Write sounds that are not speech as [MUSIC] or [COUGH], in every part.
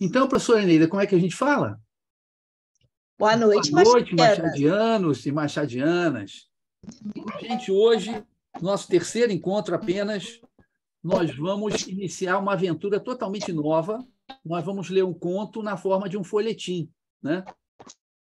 Então, professora Eneida, como é que a gente fala? Boa noite, Boa noite machadianos e machadianas. Gente, hoje, nosso terceiro encontro apenas, nós vamos iniciar uma aventura totalmente nova. Nós vamos ler um conto na forma de um folhetim. Né?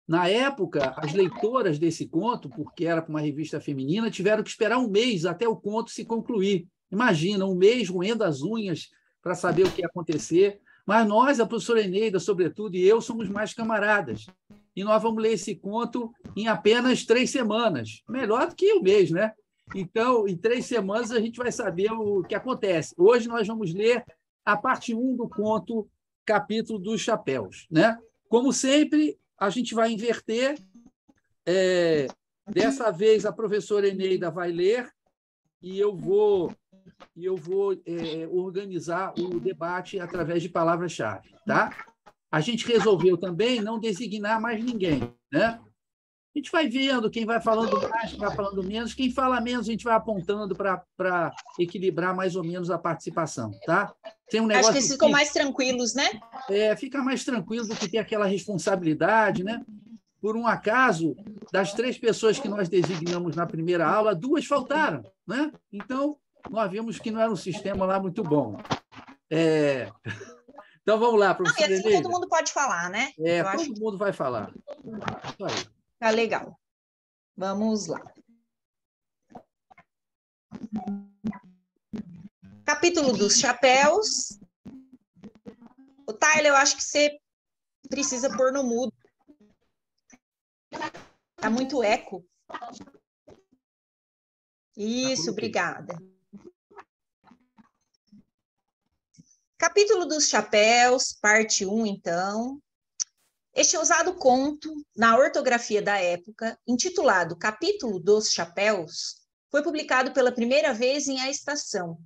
Na época, as leitoras desse conto, porque era para uma revista feminina, tiveram que esperar um mês até o conto se concluir. Imagina, um mês roendo as unhas para saber o que ia acontecer mas nós, a professora Eneida, sobretudo, e eu somos mais camaradas. E nós vamos ler esse conto em apenas três semanas. Melhor do que um mês, né? Então, em três semanas, a gente vai saber o que acontece. Hoje nós vamos ler a parte 1 do conto Capítulo dos Chapéus. Né? Como sempre, a gente vai inverter. É, dessa vez, a professora Eneida vai ler e eu vou e eu vou é, é, organizar o debate através de palavras-chave, tá? A gente resolveu também não designar mais ninguém, né? A gente vai vendo quem vai falando mais, quem vai falando menos. Quem fala menos, a gente vai apontando para equilibrar mais ou menos a participação, tá? Tem um negócio Acho que eles ficam mais tranquilos, né? É, fica mais tranquilo do que ter aquela responsabilidade, né? Por um acaso, das três pessoas que nós designamos na primeira aula, duas faltaram, né? Então, nós vimos que não era um sistema lá muito bom. É... Então vamos lá, professor. Não, assim todo mundo pode falar, né? É, Eu todo acho... mundo vai falar. Tá legal. Vamos lá. Capítulo dos chapéus. O Tyler, eu acho que você precisa pôr no mudo. Tá muito eco. Tá Isso, obrigada. Capítulo dos Chapéus, parte 1, então. Este ousado é conto, na ortografia da época, intitulado Capítulo dos Chapéus, foi publicado pela primeira vez em A Estação,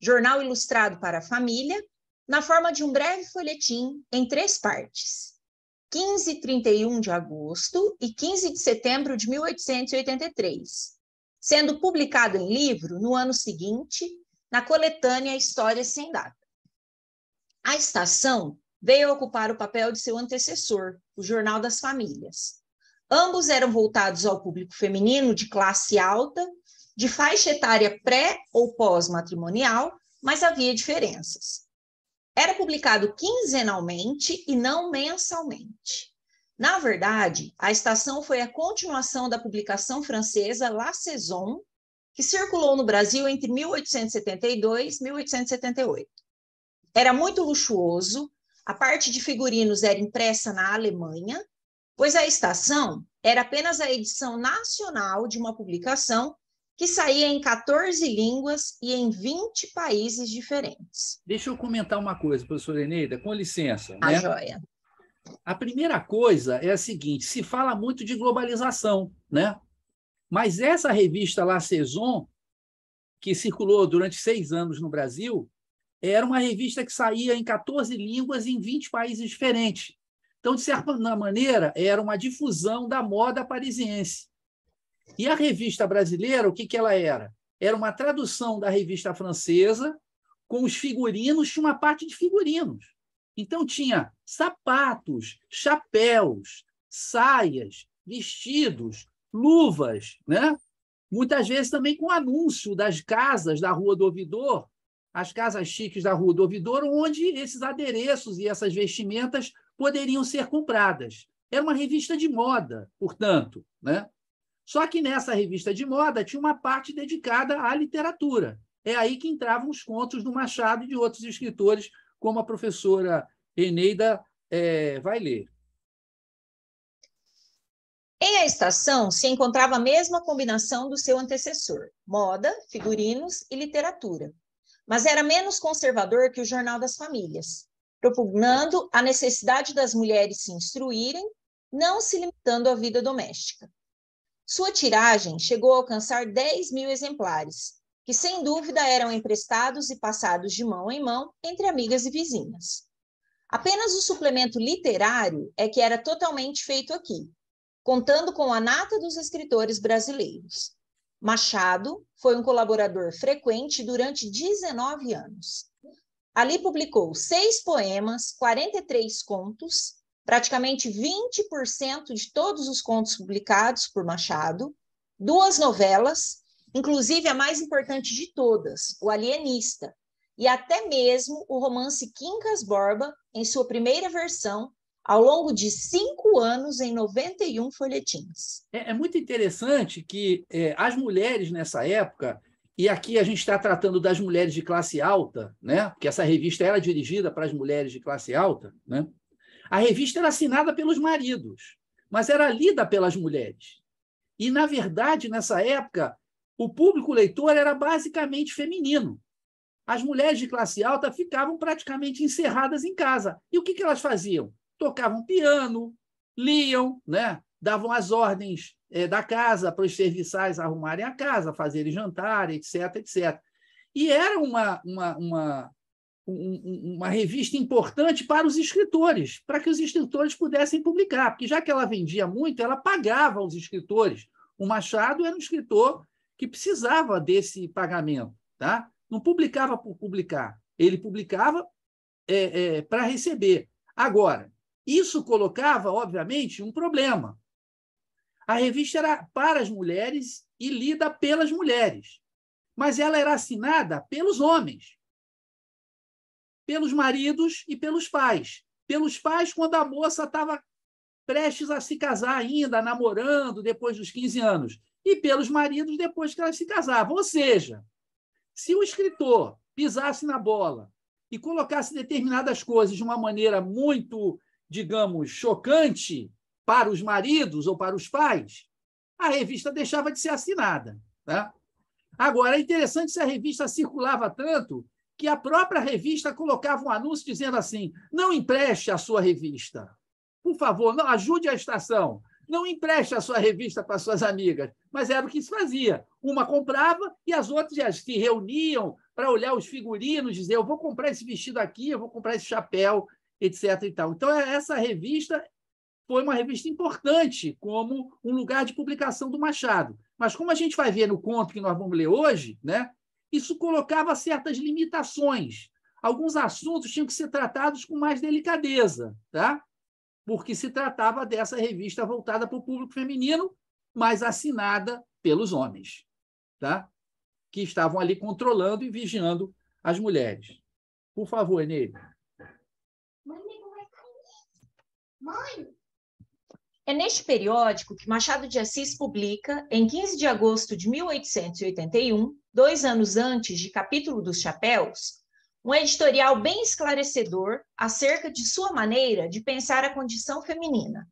jornal ilustrado para a família, na forma de um breve folhetim em três partes, 15 e 31 de agosto e 15 de setembro de 1883, sendo publicado em livro no ano seguinte, na coletânea Histórias Sem Data. A estação veio ocupar o papel de seu antecessor, o Jornal das Famílias. Ambos eram voltados ao público feminino de classe alta, de faixa etária pré ou pós-matrimonial, mas havia diferenças. Era publicado quinzenalmente e não mensalmente. Na verdade, a estação foi a continuação da publicação francesa La Saison, que circulou no Brasil entre 1872 e 1878 era muito luxuoso, a parte de figurinos era impressa na Alemanha, pois a estação era apenas a edição nacional de uma publicação que saía em 14 línguas e em 20 países diferentes. Deixa eu comentar uma coisa, professora Eneida, com licença. A né? joia. A primeira coisa é a seguinte: se fala muito de globalização, né? Mas essa revista lá, Saison, que circulou durante seis anos no Brasil, era uma revista que saía em 14 línguas em 20 países diferentes. Então, de certa maneira, era uma difusão da moda parisiense. E a revista brasileira, o que, que ela era? Era uma tradução da revista francesa com os figurinos, tinha uma parte de figurinos. Então, tinha sapatos, chapéus, saias, vestidos, luvas, né? muitas vezes também com anúncio das casas da Rua do Ouvidor, as casas chiques da Rua do Ouvidor, onde esses adereços e essas vestimentas poderiam ser compradas. Era uma revista de moda, portanto. Né? Só que nessa revista de moda tinha uma parte dedicada à literatura. É aí que entravam os contos do Machado e de outros escritores, como a professora Eneida é, vai ler. Em A Estação se encontrava a mesma combinação do seu antecessor: moda, figurinos e literatura mas era menos conservador que o Jornal das Famílias, propugnando a necessidade das mulheres se instruírem, não se limitando à vida doméstica. Sua tiragem chegou a alcançar 10 mil exemplares, que sem dúvida eram emprestados e passados de mão em mão entre amigas e vizinhas. Apenas o suplemento literário é que era totalmente feito aqui, contando com a nata dos escritores brasileiros. Machado foi um colaborador frequente durante 19 anos. Ali publicou seis poemas, 43 contos, praticamente 20% de todos os contos publicados por Machado, duas novelas, inclusive a mais importante de todas, O Alienista, e até mesmo o romance Quincas Borba, em sua primeira versão, ao longo de cinco anos em 91 folhetins. É, é muito interessante que é, as mulheres nessa época, e aqui a gente está tratando das mulheres de classe alta, né? porque essa revista era dirigida para as mulheres de classe alta, né? a revista era assinada pelos maridos, mas era lida pelas mulheres. E, na verdade, nessa época, o público leitor era basicamente feminino. As mulheres de classe alta ficavam praticamente encerradas em casa. E o que, que elas faziam? tocavam piano, liam, né? davam as ordens é, da casa para os serviçais arrumarem a casa, fazerem jantar, etc, etc. E era uma, uma, uma, um, uma revista importante para os escritores, para que os escritores pudessem publicar, porque já que ela vendia muito, ela pagava os escritores. O Machado era um escritor que precisava desse pagamento, tá? Não publicava por publicar, ele publicava é, é, para receber. Agora, isso colocava, obviamente, um problema. A revista era para as mulheres e lida pelas mulheres, mas ela era assinada pelos homens, pelos maridos e pelos pais. Pelos pais, quando a moça estava prestes a se casar ainda, namorando depois dos 15 anos, e pelos maridos depois que ela se casava. Ou seja, se o escritor pisasse na bola e colocasse determinadas coisas de uma maneira muito digamos, chocante para os maridos ou para os pais, a revista deixava de ser assinada. Tá? Agora, é interessante se a revista circulava tanto que a própria revista colocava um anúncio dizendo assim: não empreste a sua revista. Por favor, não, ajude a estação. Não empreste a sua revista para suas amigas. Mas era o que se fazia. Uma comprava e as outras se reuniam para olhar os figurinos, dizer: eu vou comprar esse vestido aqui, eu vou comprar esse chapéu, etc. E tal. Então, é, essa revista foi uma revista importante como um lugar de publicação do Machado. Mas, como a gente vai ver no conto que nós vamos ler hoje, né, isso colocava certas limitações. Alguns assuntos tinham que ser tratados com mais delicadeza, tá? porque se tratava dessa revista voltada para o público feminino, mas assinada pelos homens, tá? que estavam ali controlando e vigiando as mulheres. Por favor, Eneide. Mãe! É neste periódico que Machado de Assis publica, em 15 de agosto de 1881, dois anos antes de Capítulo dos Chapéus, um editorial bem esclarecedor acerca de sua maneira de pensar a condição feminina.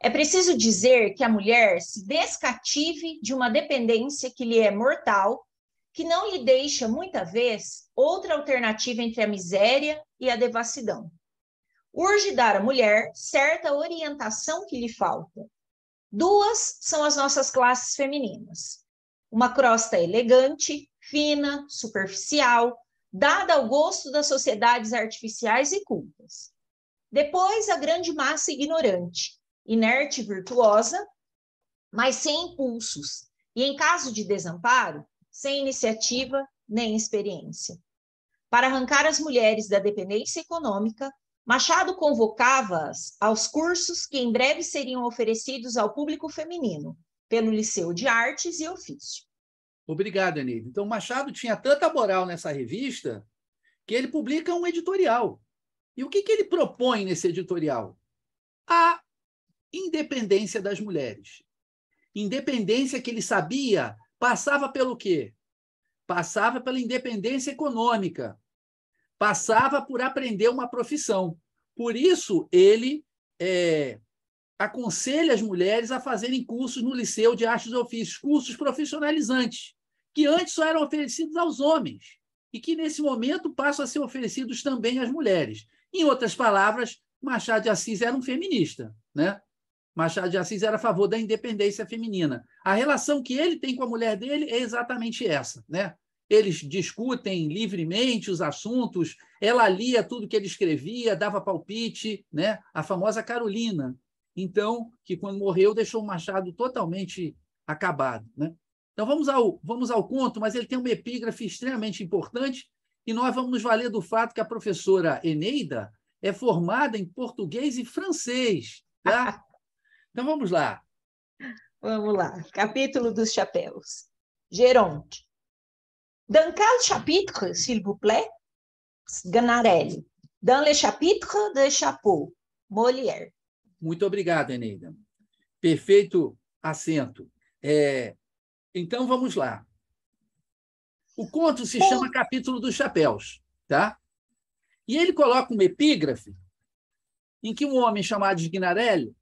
É preciso dizer que a mulher se descative de uma dependência que lhe é mortal, que não lhe deixa, muita vez, outra alternativa entre a miséria e a devassidão. Urge dar à mulher certa orientação que lhe falta. Duas são as nossas classes femininas. Uma crosta elegante, fina, superficial, dada ao gosto das sociedades artificiais e cultas. Depois, a grande massa ignorante, inerte e virtuosa, mas sem impulsos, e em caso de desamparo, sem iniciativa nem experiência. Para arrancar as mulheres da dependência econômica, Machado convocava-as aos cursos que em breve seriam oferecidos ao público feminino, pelo Liceu de Artes e Ofício. Obrigado, Anida. Então, Machado tinha tanta moral nessa revista que ele publica um editorial. E o que, que ele propõe nesse editorial? A independência das mulheres. Independência que ele sabia passava pelo quê? Passava pela independência econômica passava por aprender uma profissão. Por isso, ele é, aconselha as mulheres a fazerem cursos no Liceu de Artes e Ofícios, cursos profissionalizantes, que antes só eram oferecidos aos homens e que, nesse momento, passam a ser oferecidos também às mulheres. Em outras palavras, Machado de Assis era um feminista, né? Machado de Assis era a favor da independência feminina. A relação que ele tem com a mulher dele é exatamente essa, né? eles discutem livremente os assuntos, ela lia tudo que ele escrevia, dava palpite, né? a famosa Carolina, então, que quando morreu deixou o Machado totalmente acabado. Né? Então vamos ao, vamos ao conto, mas ele tem uma epígrafe extremamente importante, e nós vamos nos valer do fato que a professora Eneida é formada em português e francês. Tá? [LAUGHS] Então vamos lá. Vamos lá. Capítulo dos chapéus. Geronte. Dans quel chapitre, s'il vous plaît? Ganarelli. Dans le chapitre de Chapeau, Molière. Muito obrigado, Eneida. Perfeito acento. É, então, vamos lá. O conto se chama Capítulo dos Chapéus, tá? E ele coloca uma epígrafe em que um homem chamado Gnarelli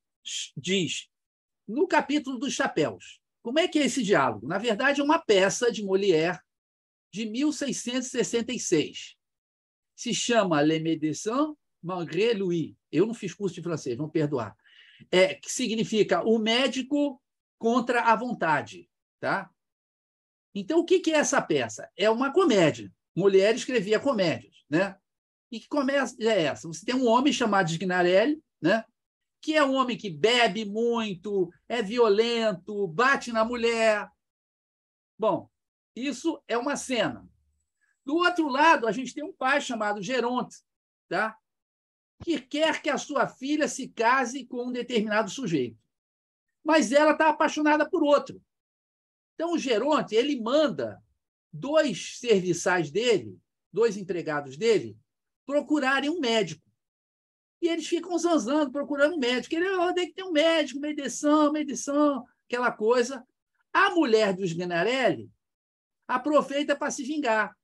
diz, no capítulo dos chapéus, como é que é esse diálogo? Na verdade, é uma peça de Molière de 1666. Se chama Le Médecin, Malgré Lui. Eu não fiz curso de francês, vão perdoar. É, que significa o médico contra a vontade. Tá? Então, o que, é essa peça? É uma comédia. Mulher escrevia comédias. Né? E que comédia é essa? Você tem um homem chamado Schignarelli, né? que é um homem que bebe muito, é violento, bate na mulher. Bom, isso é uma cena. Do outro lado, a gente tem um pai chamado Geronte, tá? que quer que a sua filha se case com um determinado sujeito. Mas ela está apaixonada por outro. Então, o Geronte ele manda dois serviçais dele, dois empregados dele, procurarem um médico. E eles ficam zanzando, procurando um médico. Ele, oh, tem que ter um médico, medição, medição, aquela coisa. A mulher dos Sganarelli aproveita para se vingar.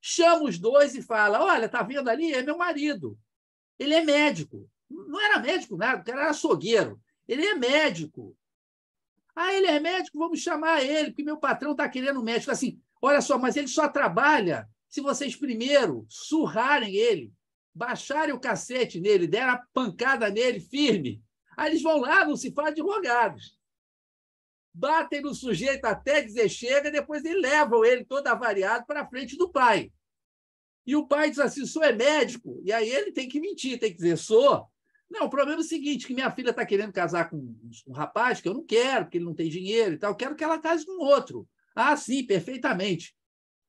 Chama os dois e fala: Olha, tá vendo ali? É meu marido. Ele é médico. Não era médico nada, o cara era açougueiro. Ele é médico. Ah, ele é médico, vamos chamar ele, porque meu patrão está querendo um médico. Assim, olha só, mas ele só trabalha se vocês primeiro surrarem ele, baixarem o cacete nele, deram a pancada nele firme. Aí eles vão lá, não se faz de rogados batem no sujeito até dizer chega, depois eles levam ele todo avariado para frente do pai. E o pai diz assim: sou é médico. E aí ele tem que mentir, tem que dizer: sou. Não, o problema é o seguinte: que minha filha está querendo casar com um rapaz que eu não quero, porque ele não tem dinheiro e tal. Eu quero que ela case com outro. Ah, sim, perfeitamente.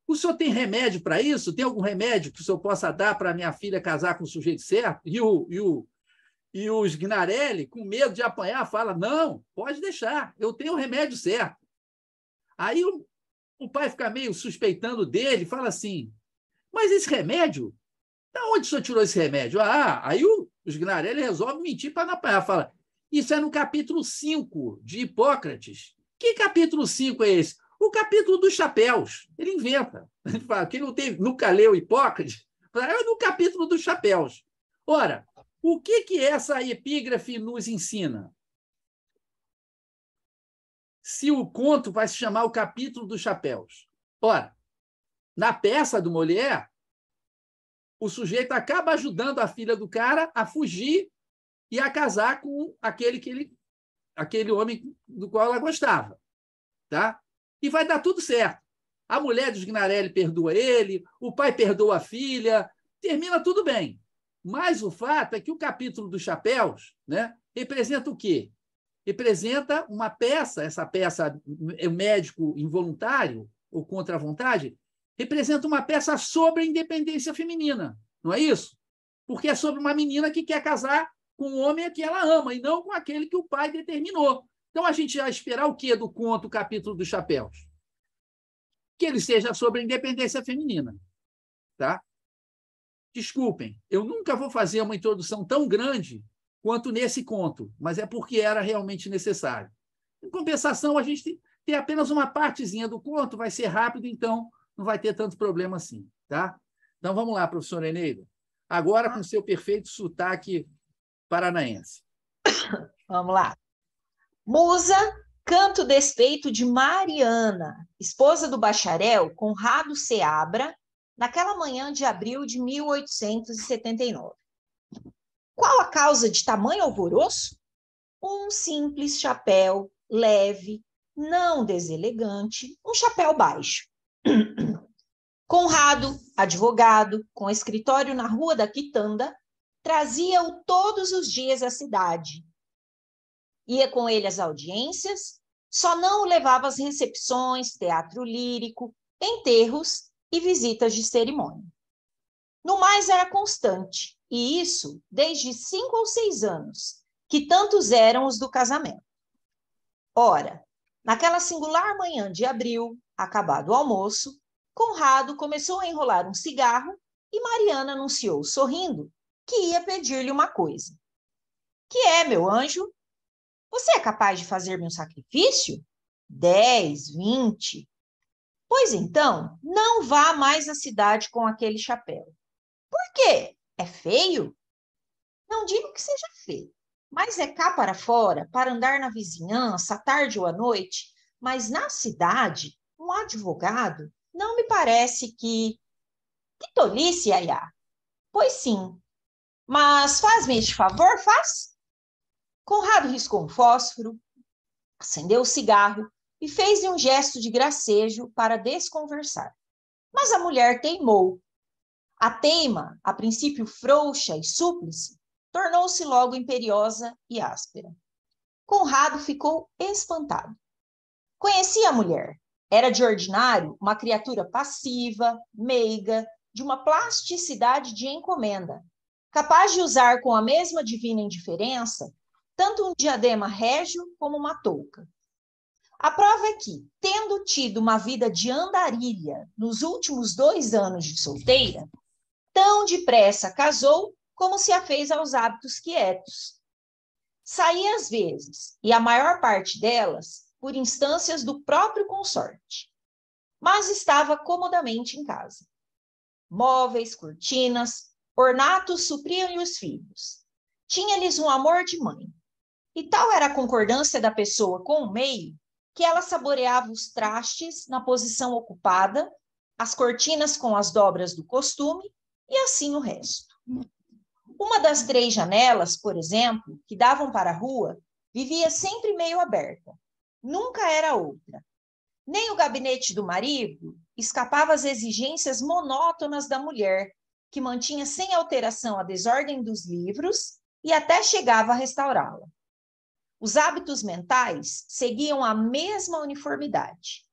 O senhor tem remédio para isso? Tem algum remédio que o senhor possa dar para minha filha casar com o sujeito certo? E o, e o, e os Gnarelli, com medo de apanhar, fala: não, pode deixar, eu tenho o remédio certo. Aí o, o pai fica meio suspeitando dele, fala assim: mas esse remédio? Da onde o senhor tirou esse remédio? Ah, aí o, os Gnarelli resolve mentir para não apanhar. Fala: isso é no capítulo 5 de Hipócrates. Que capítulo 5 é esse? O capítulo dos chapéus. Ele inventa. [LAUGHS] Ele fala, quem não teve, nunca leu Hipócrates, é [LAUGHS] no capítulo dos chapéus. Ora, o que, que essa epígrafe nos ensina? Se o conto vai se chamar O Capítulo dos Chapéus. Ora, na peça do mulher, o sujeito acaba ajudando a filha do cara a fugir e a casar com aquele que ele aquele homem do qual ela gostava, tá? E vai dar tudo certo. A mulher de Sgnarelli perdoa ele, o pai perdoa a filha, termina tudo bem. Mas o fato é que o capítulo dos chapéus né, representa o quê? Representa uma peça, essa peça é médico involuntário ou contra a vontade, representa uma peça sobre a independência feminina, não é isso? Porque é sobre uma menina que quer casar com o um homem que ela ama e não com aquele que o pai determinou. Então a gente vai esperar o quê do conto, capítulo dos chapéus? Que ele seja sobre a independência feminina, tá? Desculpem, eu nunca vou fazer uma introdução tão grande quanto nesse conto, mas é porque era realmente necessário. Em compensação, a gente tem apenas uma partezinha do conto, vai ser rápido, então não vai ter tanto problema assim, tá? Então vamos lá, professor Eneida. Agora com seu perfeito sotaque paranaense. [COUGHS] Vamos lá. Musa, canto despeito de Mariana, esposa do bacharel Conrado Seabra, naquela manhã de abril de 1879. Qual a causa de tamanho alvoroço? Um simples chapéu leve, não deselegante, um chapéu baixo. [CLEARS THROAT] Conrado, advogado, com escritório na Rua da Quitanda, trazia-o todos os dias à cidade. Ia com ele às audiências, só não o levava às recepções, teatro lírico, enterros e visitas de cerimônia. No mais, era constante, e isso desde cinco ou seis anos, que tantos eram os do casamento. Ora, naquela singular manhã de abril, acabado o almoço, Conrado começou a enrolar um cigarro e Mariana anunciou, sorrindo, que ia pedir-lhe uma coisa. Que é, meu anjo? Você é capaz de fazer-me um sacrifício? Dez, vinte, Pois então, não vá mais à cidade com aquele chapéu. Por quê? É feio? Não digo que seja feio, mas é cá para fora, para andar na vizinhança, à tarde ou à noite. Mas na cidade, um advogado, não me parece que. Que tolice, Yaya! Pois sim. Mas faz-me este favor, faz. Conrado riscou um fósforo, acendeu o cigarro e fez-lhe um gesto de gracejo para desconversar. Mas a mulher teimou. A teima, a princípio frouxa e súplice, tornou-se logo imperiosa e áspera. Conrado ficou espantado. Conhecia a mulher. Era de ordinário uma criatura passiva, meiga, de uma plasticidade de encomenda, capaz de usar com a mesma divina indiferença tanto um diadema régio como uma touca. A prova é que, tendo tido uma vida de andarilha nos últimos dois anos de solteira, tão depressa casou como se a fez aos hábitos quietos. Saía às vezes, e a maior parte delas, por instâncias do próprio consorte, mas estava comodamente em casa. Móveis, cortinas, ornatos supriam-lhe os filhos. Tinha-lhes um amor de mãe. E tal era a concordância da pessoa com o meio que ela saboreava os trastes na posição ocupada, as cortinas com as dobras do costume e assim o resto. Uma das três janelas, por exemplo, que davam para a rua, vivia sempre meio aberta, nunca era outra. Nem o gabinete do marido escapava às exigências monótonas da mulher, que mantinha sem alteração a desordem dos livros e até chegava a restaurá-la. Os hábitos mentais seguiam a mesma uniformidade.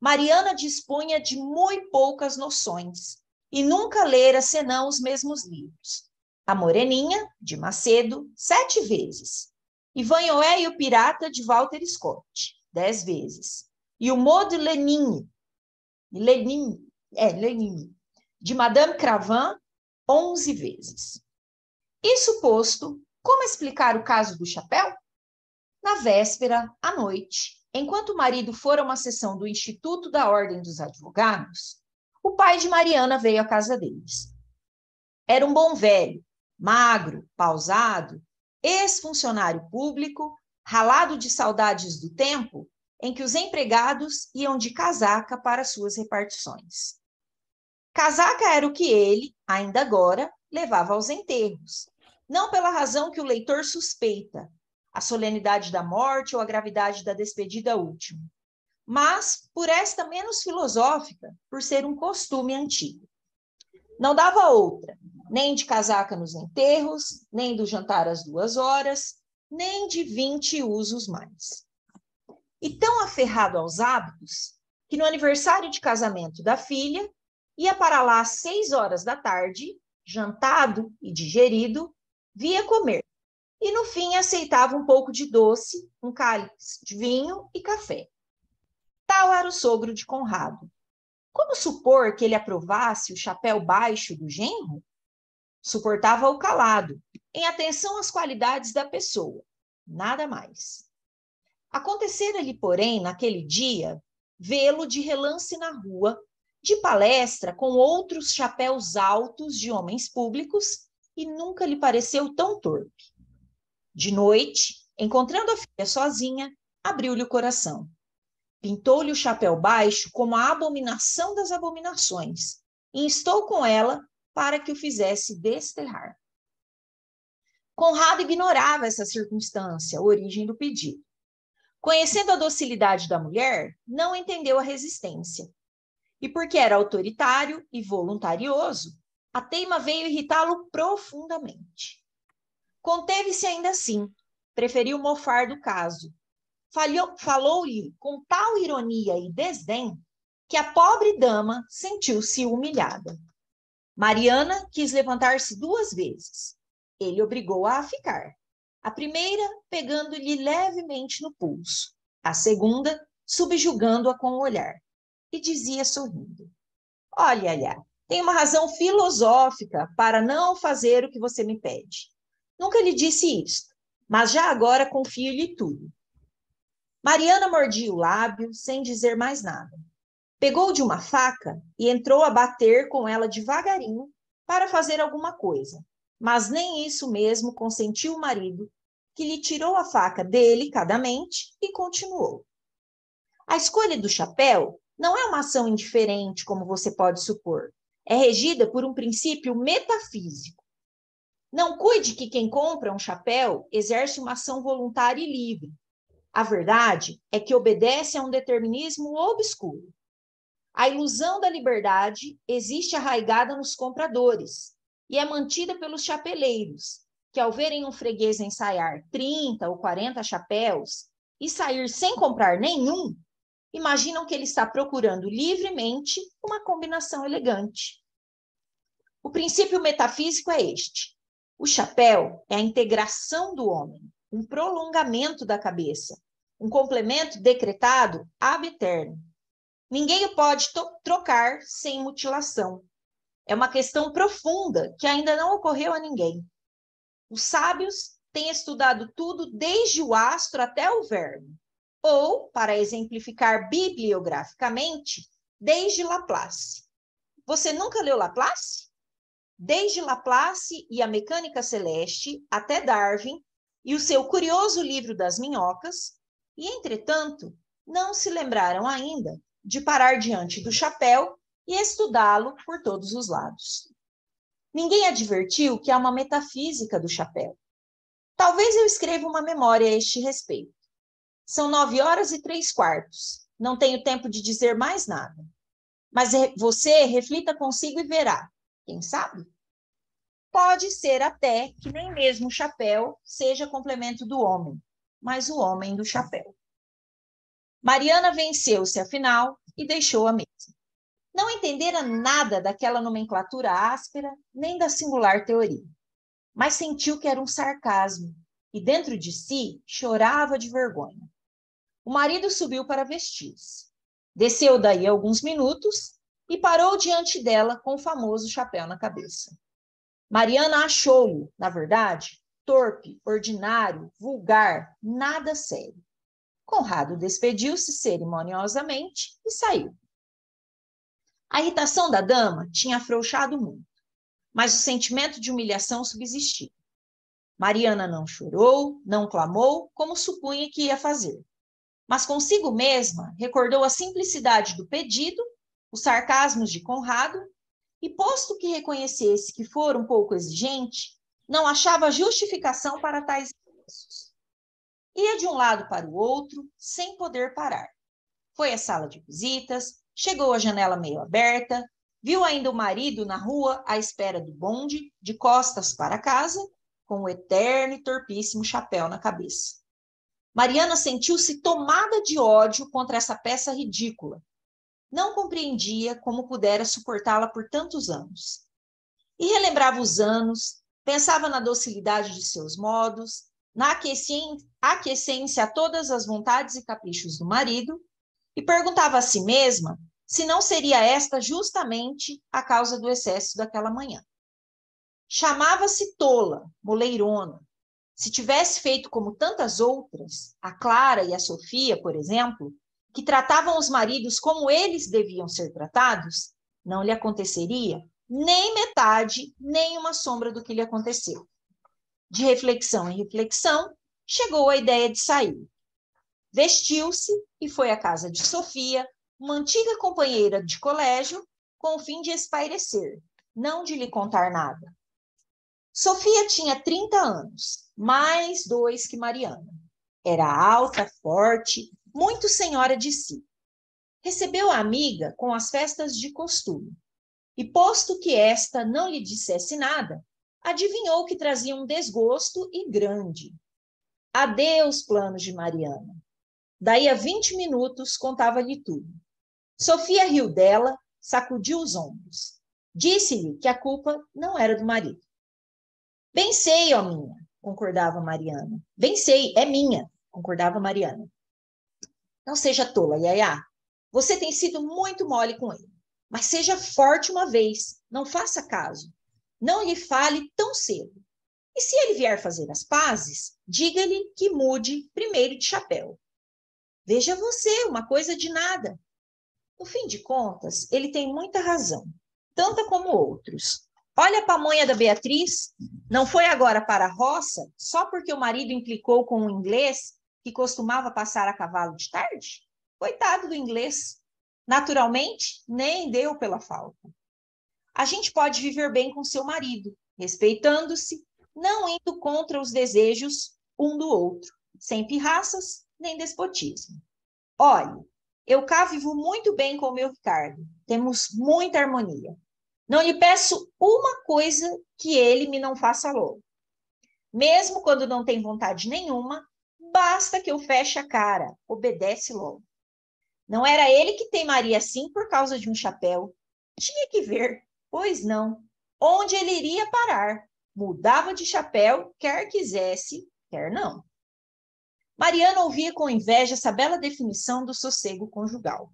Mariana dispunha de muito poucas noções e nunca lera senão os mesmos livros. A Moreninha, de Macedo, sete vezes. Ivanhoé e o Pirata, de Walter Scott, dez vezes. E o Modo Lenin, Lenin, é, Lenin, de Madame Cravan, onze vezes. Isso posto, como explicar o caso do chapéu? Na véspera, à noite, enquanto o marido fora a uma sessão do Instituto da Ordem dos Advogados, o pai de Mariana veio à casa deles. Era um bom velho, magro, pausado, ex-funcionário público, ralado de saudades do tempo em que os empregados iam de casaca para suas repartições. Casaca era o que ele, ainda agora, levava aos enterros, não pela razão que o leitor suspeita, a solenidade da morte ou a gravidade da despedida última, mas por esta menos filosófica, por ser um costume antigo. Não dava outra, nem de casaca nos enterros, nem do jantar às duas horas, nem de vinte usos mais. E tão aferrado aos hábitos, que no aniversário de casamento da filha, ia para lá às seis horas da tarde, jantado e digerido, via comer e no fim aceitava um pouco de doce, um cálice de vinho e café. Tal era o sogro de Conrado. Como supor que ele aprovasse o chapéu baixo do genro? Suportava-o calado, em atenção às qualidades da pessoa, nada mais. Acontecera-lhe, porém, naquele dia, vê-lo de relance na rua, de palestra com outros chapéus altos de homens públicos, e nunca lhe pareceu tão torpe. De noite, encontrando a filha sozinha, abriu-lhe o coração. Pintou-lhe o chapéu baixo como a abominação das abominações e instou com ela para que o fizesse desterrar. Conrado ignorava essa circunstância, a origem do pedido. Conhecendo a docilidade da mulher, não entendeu a resistência. E porque era autoritário e voluntarioso, a teima veio irritá-lo profundamente. Conteve-se ainda assim, preferiu mofar do caso. Falou-lhe com tal ironia e desdém que a pobre dama sentiu-se humilhada. Mariana quis levantar-se duas vezes. Ele obrigou-a a ficar. A primeira, pegando-lhe levemente no pulso. A segunda, subjugando-a com o olhar. E dizia sorrindo: Olha, olha, tem uma razão filosófica para não fazer o que você me pede. Nunca lhe disse isto, mas já agora confio-lhe tudo. Mariana mordia o lábio sem dizer mais nada. Pegou de uma faca e entrou a bater com ela devagarinho para fazer alguma coisa, mas nem isso mesmo consentiu o marido, que lhe tirou a faca delicadamente e continuou. A escolha do chapéu não é uma ação indiferente, como você pode supor. É regida por um princípio metafísico não cuide que quem compra um chapéu exerce uma ação voluntária e livre. A verdade é que obedece a um determinismo obscuro. A ilusão da liberdade existe arraigada nos compradores e é mantida pelos chapeleiros, que ao verem um freguês ensaiar 30 ou 40 chapéus e sair sem comprar nenhum, imaginam que ele está procurando livremente uma combinação elegante. O princípio metafísico é este: o chapéu é a integração do homem, um prolongamento da cabeça, um complemento decretado ab eterno. Ninguém o pode trocar sem mutilação. É uma questão profunda que ainda não ocorreu a ninguém. Os sábios têm estudado tudo desde o astro até o verbo, ou, para exemplificar bibliograficamente, desde Laplace. Você nunca leu Laplace? desde Laplace e a Mecânica Celeste até Darwin e o seu curioso livro das minhocas, e, entretanto, não se lembraram ainda de parar diante do chapéu e estudá-lo por todos os lados. Ninguém advertiu que há uma metafísica do chapéu. Talvez eu escreva uma memória a este respeito. São nove horas e três quartos. Não tenho tempo de dizer mais nada. Mas eh, você reflita consigo e verá. Quem sabe? Pode ser até que nem mesmo o chapéu seja complemento do homem, mas o homem do chapéu. Mariana venceu-se afinal e deixou a mesa. Não entendera nada daquela nomenclatura áspera, nem da singular teoria, mas sentiu que era um sarcasmo e dentro de si chorava de vergonha. O marido subiu para vestir-se. Desceu daí alguns minutos e parou diante dela com o famoso chapéu na cabeça. Mariana achou-o, na verdade, torpe, ordinário, vulgar, nada sério. Conrado despediu-se cerimoniosamente e saiu. A irritação da dama tinha afrouxado muito, mas o sentimento de humilhação subsistia. Mariana não chorou, não clamou, como supunha que ia fazer. Mas consigo mesma recordou a simplicidade do pedido, os sarcasmos de Conrado e posto que reconhecesse que fora um pouco exigente, não achava justificação para tais esforços. Ia de um lado para o outro, sem poder parar. Foi à sala de visitas, chegou à janela meio aberta, viu ainda o marido na rua à espera do bonde, de costas para casa, com o eterno e torpíssimo chapéu na cabeça. Mariana sentiu-se tomada de ódio contra essa peça ridícula, não compreendia como pudera suportá-la por tantos anos. E relembrava os anos, pensava na docilidade de seus modos, na aquiescência a todas as vontades e caprichos do marido, e perguntava a si mesma se não seria esta justamente a causa do excesso daquela manhã. Chamava-se tola, moleirona. Se tivesse feito como tantas outras, a Clara e a Sofia, por exemplo, que tratavam os maridos como eles deviam ser tratados, não lhe aconteceria nem metade, nem uma sombra do que lhe aconteceu. De reflexão em reflexão, chegou a ideia de sair. Vestiu-se e foi à casa de Sofia, uma antiga companheira de colégio, com o fim de espairecer, não de lhe contar nada. Sofia tinha 30 anos, mais dois que Mariana. Era alta, forte, muito senhora de si. Recebeu a amiga com as festas de costume. E posto que esta não lhe dissesse nada, adivinhou que trazia um desgosto e grande. Adeus, planos de Mariana. Daí a vinte minutos contava-lhe tudo. Sofia riu dela, sacudiu os ombros. Disse-lhe que a culpa não era do marido. Bem sei, ó minha, concordava Mariana. Bem sei, é minha, concordava Mariana. Não seja tola, Yaya. Você tem sido muito mole com ele. Mas seja forte uma vez. Não faça caso. Não lhe fale tão cedo. E se ele vier fazer as pazes, diga-lhe que mude primeiro de chapéu. Veja você, uma coisa de nada. No fim de contas, ele tem muita razão, tanta como outros. Olha a pamonha da Beatriz, não foi agora para a roça só porque o marido implicou com o inglês que costumava passar a cavalo de tarde? Coitado do inglês. Naturalmente, nem deu pela falta. A gente pode viver bem com seu marido, respeitando-se, não indo contra os desejos um do outro, sem pirraças nem despotismo. Olhe, eu cá vivo muito bem com o meu Ricardo, temos muita harmonia. Não lhe peço uma coisa que ele me não faça logo. Mesmo quando não tem vontade nenhuma, basta que eu feche a cara, obedece logo. Não era ele que teimaria assim por causa de um chapéu. Tinha que ver, pois não, onde ele iria parar. Mudava de chapéu, quer quisesse, quer não. Mariana ouvia com inveja essa bela definição do sossego conjugal.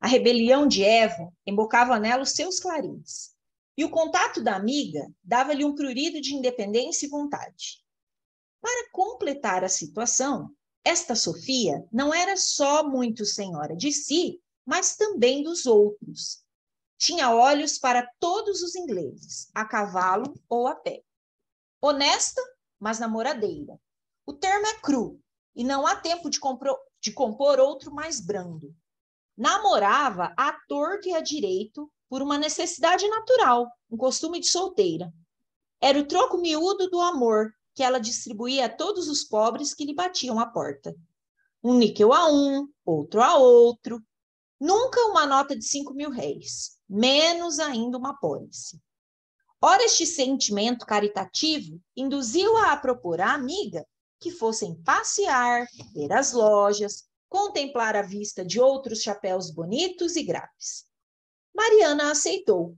A rebelião de Eva embocava nela os seus clarins. E o contato da amiga dava-lhe um prurido de independência e vontade. Para completar a situação, esta Sofia não era só muito senhora de si, mas também dos outros. Tinha olhos para todos os ingleses, a cavalo ou a pé. Honesta, mas namoradeira. O termo é cru e não há tempo de, compro... de compor outro mais brando. Namorava a torto e a direito por uma necessidade natural, um costume de solteira. Era o troco miúdo do amor, que ela distribuía a todos os pobres que lhe batiam à porta. Um níquel a um, outro a outro. Nunca uma nota de cinco mil réis, menos ainda uma pólice. Ora, este sentimento caritativo induziu-a a propor à amiga que fossem passear, ver as lojas, contemplar a vista de outros chapéus bonitos e graves. Mariana aceitou.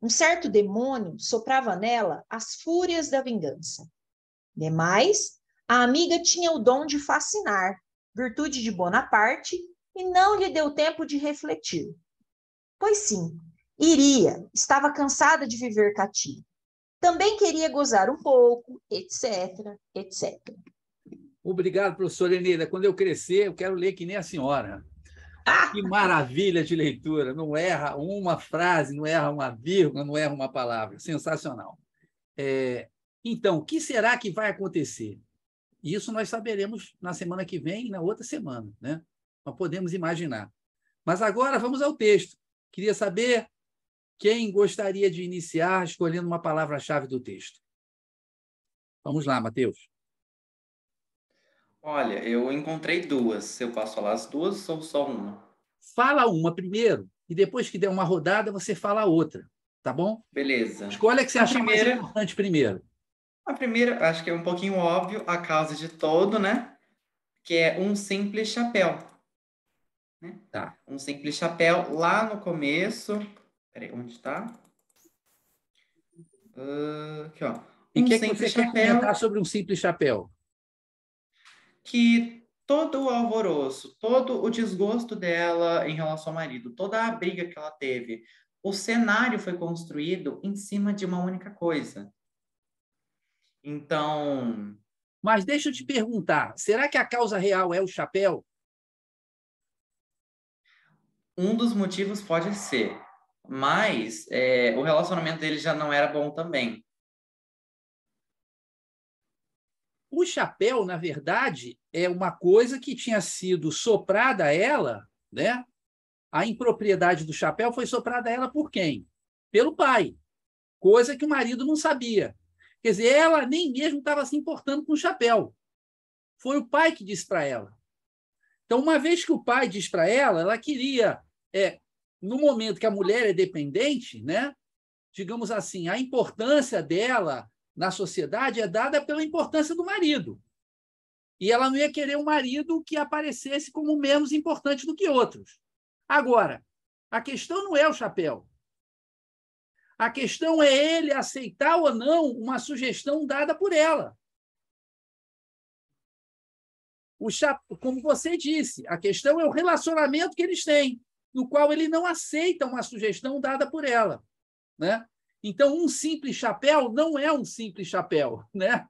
Um certo demônio soprava nela as fúrias da vingança. Demais, né? a amiga tinha o dom de fascinar, virtude de Bonaparte, e não lhe deu tempo de refletir. Pois sim, iria, estava cansada de viver cativa. Também queria gozar um pouco, etc, etc. Obrigado, professora Eneida. Quando eu crescer, eu quero ler que nem a senhora. Ah! Que maravilha de leitura! Não erra uma frase, não erra uma vírgula, não erra uma palavra. Sensacional. É, então, o que será que vai acontecer? Isso nós saberemos na semana que vem e na outra semana, né? Nós podemos imaginar. Mas agora vamos ao texto. Queria saber quem gostaria de iniciar escolhendo uma palavra-chave do texto. Vamos lá, Matheus. Olha, eu encontrei duas. Eu posso falar as duas ou só uma? Fala uma primeiro e depois que der uma rodada você fala a outra, tá bom? Beleza. Escolha que você a acha primeira... mais importante primeiro. A primeira, acho que é um pouquinho óbvio a causa de todo, né? Que é um simples chapéu. Né? Tá. Um simples chapéu lá no começo. Peraí, onde está? Uh, ah, aqui, ó. Um e o que, é que você chapéu, quer comentar sobre um simples chapéu? Que todo o alvoroço, todo o desgosto dela em relação ao marido, toda a briga que ela teve, o cenário foi construído em cima de uma única coisa. Então. Mas deixa eu te perguntar: será que a causa real é o chapéu? Um dos motivos pode ser, mas é, o relacionamento dele já não era bom também. O chapéu, na verdade, é uma coisa que tinha sido soprada a ela, né? A impropriedade do chapéu foi soprada a ela por quem? Pelo pai, coisa que o marido não sabia. Quer dizer, ela nem mesmo estava se importando com o chapéu. Foi o pai que disse para ela. Então, uma vez que o pai diz para ela, ela queria, é, no momento que a mulher é dependente, né, digamos assim, a importância dela na sociedade é dada pela importância do marido. E ela não ia querer um marido que aparecesse como menos importante do que outros. Agora, a questão não é o chapéu. A questão é ele aceitar ou não uma sugestão dada por ela. O chap... Como você disse, a questão é o relacionamento que eles têm, no qual ele não aceita uma sugestão dada por ela. Né? Então, um simples chapéu não é um simples chapéu. [LAUGHS] Né?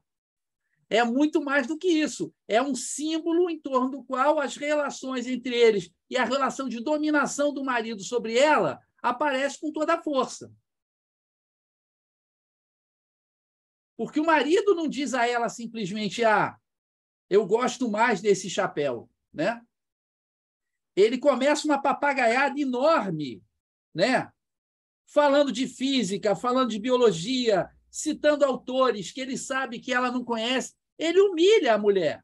É muito mais do que isso. É um símbolo em torno do qual as relações entre eles e a relação de dominação do marido sobre ela aparece com toda a força. Porque o marido não diz a ela simplesmente: ah, eu gosto mais desse chapéu, né? Ele começa uma papagaiada enorme, né? Falando de física, falando de biologia, citando autores que ele sabe que ela não conhece. Ele humilha a mulher.